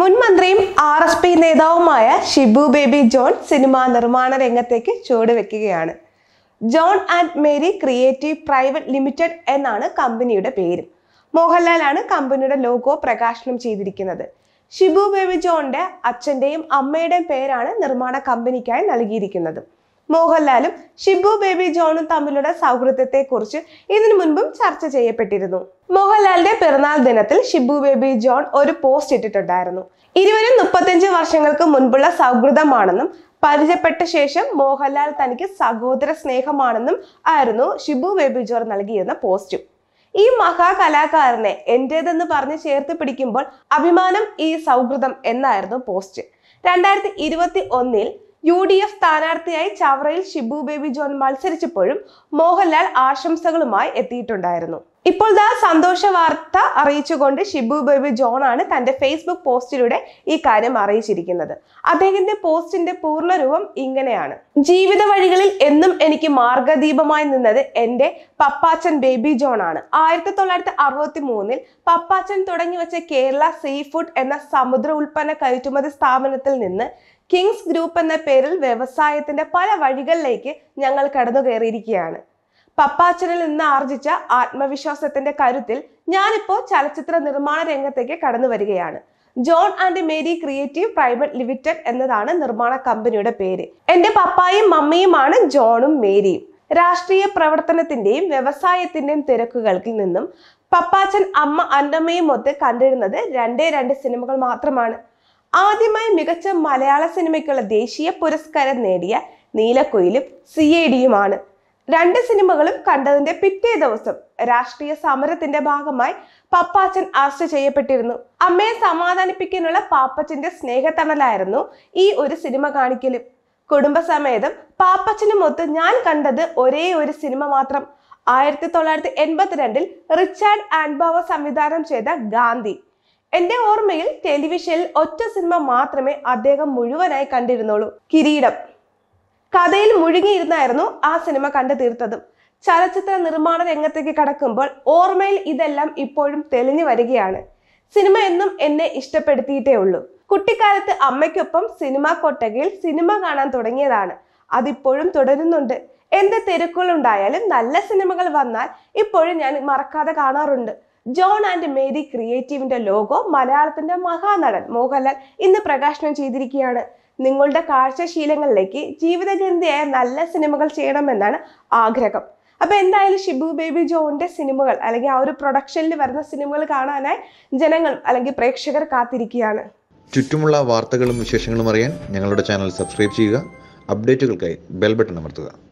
മുൻ മന്ത്രിയും R S P നേതാവുമായ ഷിബു ബേബി ജോൺ സിനിമാ നിർമ്മാണ രംഗത്തേക്ക് ചുവടുവെക്കുകയാണ് John and Mary creative private limited എന്നാണ് കമ്പനിയുടെ പേര് മോഹൻലാലാണ് കമ്പനിയുടെ ലോഗോ പ്രകാശനം ചെയ്തിരിക്കുന്നത് ഷിബു ബേബി ജോണിന്റെ അച്ഛന്റെയും അമ്മയുടെയും പേരാണ് നിർമ്മാണ കമ്പനിക്കായി നൽകിയിരിക്കുന്നത് മോഹൻലാലും ഷിബു ബേബി ജോണും തമ്മിലുള്ള സൗഹൃദത്തെക്കുറിച്ച് ഇതിനു മുൻപും ചർച്ച ചെയ്യപ്പെട്ടിരുന്നു മോഹൻലാലിന്റെ പിറന്നാൾ ദിനത്തിൽ ഷിബു ബേബി ജോൺ ഒരു പോസ്റ്റ് ഇട്ടിട്ടുണ്ടായിരുന്നു ഇരുവരും മുപ്പത്തഞ്ച് വർഷങ്ങൾക്ക് മുൻപുള്ള സൗഹൃദമാണെന്നും പരിചയപ്പെട്ട ശേഷം മോഹൻലാൽ തനിക്ക് സഹോദര സ്നേഹമാണെന്നും ആയിരുന്നു ഷിബു ബേബി ജോൺ നൽകിയിരുന്ന പോസ്റ്റും ഈ മഹാകലാകാരനെ എന്റേതെന്ന് പറഞ്ഞ് ചേർത്ത് പിടിക്കുമ്പോൾ അഭിമാനം ഈ സൗഹൃദം എന്നായിരുന്നു പോസ്റ്റ് രണ്ടായിരത്തി ഇരുപത്തി ഒന്നിൽ യു ഡി എഫ് സ്ഥാനാർത്ഥിയായി ചവറയിൽ ഷിബു ബേബി ജോൺ മത്സരിച്ചപ്പോഴും മോഹൻലാൽ ആശംസകളുമായി എത്തിയിട്ടുണ്ടായിരുന്നു ഇപ്പോൾ ദാ സന്തോഷ വാർത്ത അറിയിച്ചുകൊണ്ട് ഷിബു ബേബി ജോൺ ആണ് തന്റെ ഫേസ്ബുക്ക് പോസ്റ്റിലൂടെ ഈ കാര്യം അറിയിച്ചിരിക്കുന്നത് അദ്ദേഹത്തിന്റെ പോസ്റ്റിന്റെ പൂർണ്ണരൂപം ഇങ്ങനെയാണ് ജീവിത വഴികളിൽ എന്നും എനിക്ക് മാർഗദീപമായി നിന്നത് എൻ്റെ പപ്പാച്ചൻ ബേബി ജോൺ ആണ് ആയിരത്തി തൊള്ളായിരത്തി അറുപത്തി മൂന്നിൽ പപ്പാച്ചൻ തുടങ്ങി വെച്ച കേരള സീ ഫുഡ് എന്ന സമുദ്ര ഉൽപ്പന്ന കയറ്റുമതി സ്ഥാപനത്തിൽ നിന്ന് കിങ്സ് ഗ്രൂപ്പ് എന്ന പേരിൽ വ്യവസായത്തിന്റെ പല വഴികളിലേക്ക് ഞങ്ങൾ കടന്നു കയറിയിരിക്കുകയാണ് പപ്പാച്ചനിൽ നിന്ന് ആർജിച്ച ആത്മവിശ്വാസത്തിന്റെ കരുത്തിൽ ഞാനിപ്പോൾ ചലച്ചിത്ര നിർമ്മാണ രംഗത്തേക്ക് കടന്നു വരികയാണ് John and Mary creative private limited എന്നതാണ് നിർമ്മാണ കമ്പനിയുടെ പേര് എന്റെ പപ്പായും മമ്മിയുമാണ് ജോണും മേരിയും രാഷ്ട്രീയ പ്രവർത്തനത്തിന്റെയും വ്യവസായത്തിന്റെയും തിരക്കുകൾക്കിൽ നിന്നും പപ്പാച്ചൻ അമ്മ അന്നമ്മയും ഒത്ത് കണ്ടിരുന്നത് രണ്ടേ രണ്ട് സിനിമകൾ മാത്രമാണ് ആദ്യമായി മികച്ച മലയാള സിനിമയ്ക്കുള്ള ദേശീയ പുരസ്കാരം നേടിയ നീലക്കൊയിലും സി എ ഡിയുമാണ് രണ്ട് സിനിമകളും കണ്ടതിന്റെ പിറ്റേ ദിവസം രാഷ്ട്രീയ സമരത്തിന്റെ ഭാഗമായി പപ്പാച്ചൻ അറസ്റ്റ് ചെയ്യപ്പെട്ടിരുന്നു അമ്മയെ സമാധാനിപ്പിക്കാനുള്ള പാപ്പച്ചന്റെ സ്നേഹത്തണലായിരുന്നു ഈ ഒരു സിനിമ കാണിക്കലും കുടുംബസമേതം പാപ്പച്ചനുമൊത്ത് ഞാൻ കണ്ടത് ഒരേ ഒരു സിനിമ മാത്രം ആയിരത്തി തൊള്ളായിരത്തി എൺപത്തിരണ്ടിൽ റിച്ചാർഡ് ആൻഡ്ബാവ സംവിധാനം ചെയ്ത ഗാന്ധി എന്റെ ഓർമ്മയിൽ ടെലിവിഷനിൽ ഒറ്റ സിനിമ മാത്രമേ അദ്ദേഹം മുഴുവനായി കണ്ടിരുന്നുള്ളൂ കിരീടം കഥയിൽ മുഴുകിയിരുന്നായിരുന്നു ആ സിനിമ കണ്ടു തീർത്തതും ചലച്ചിത്ര നിർമ്മാണ രംഗത്തേക്ക് കടക്കുമ്പോൾ ഓർമ്മയിൽ ഇതെല്ലാം ഇപ്പോഴും തെളിഞ്ഞു വരികയാണ് സിനിമ എന്നും എന്നെ ഇഷ്ടപ്പെടുത്തിയിട്ടേ ഉള്ളൂ കുട്ടിക്കാലത്ത് അമ്മയ്ക്കൊപ്പം സിനിമ കൊട്ടകയിൽ സിനിമ കാണാൻ തുടങ്ങിയതാണ് അതിപ്പോഴും തുടരുന്നുണ്ട് എന്ത് തിരക്കുകളുണ്ടായാലും നല്ല സിനിമകൾ വന്നാൽ ഇപ്പോഴും ഞാൻ മറക്കാതെ കാണാറുണ്ട് ജോൺ ആൻഡ് മേരി ക്രിയേറ്റീവിന്റെ ലോഗോ മലയാളത്തിന്റെ മഹാനടൻ മോഹൻലാൽ ഇന്ന് പ്രകാശനം ചെയ്തിരിക്കുകയാണ് നിങ്ങളുടെ കാഴ്ചശീലങ്ങളിലേക്ക് ജീവിതഗന്ധിയായ നല്ല സിനിമകൾ ചെയ്യണമെന്നാണ് ആഗ്രഹം അപ്പൊ എന്തായാലും ഷിബു ബേബി ജോന്റെ സിനിമകൾ അല്ലെങ്കിൽ ആ ഒരു പ്രൊഡക്ഷനിൽ വരുന്ന സിനിമകൾ കാണാനായി ജനങ്ങൾ അല്ലെങ്കിൽ പ്രേക്ഷകർ കാത്തിരിക്കുകയാണ് ചുറ്റുമുള്ള വാർത്തകളും വിശേഷങ്ങളും അറിയാൻ ഞങ്ങളുടെ ചാനൽ സബ്സ്ക്രൈബ് ചെയ്യുക അപ്ഡേറ്റുകൾക്കായി ബെൽ ബട്ടൺ അമർത്തുക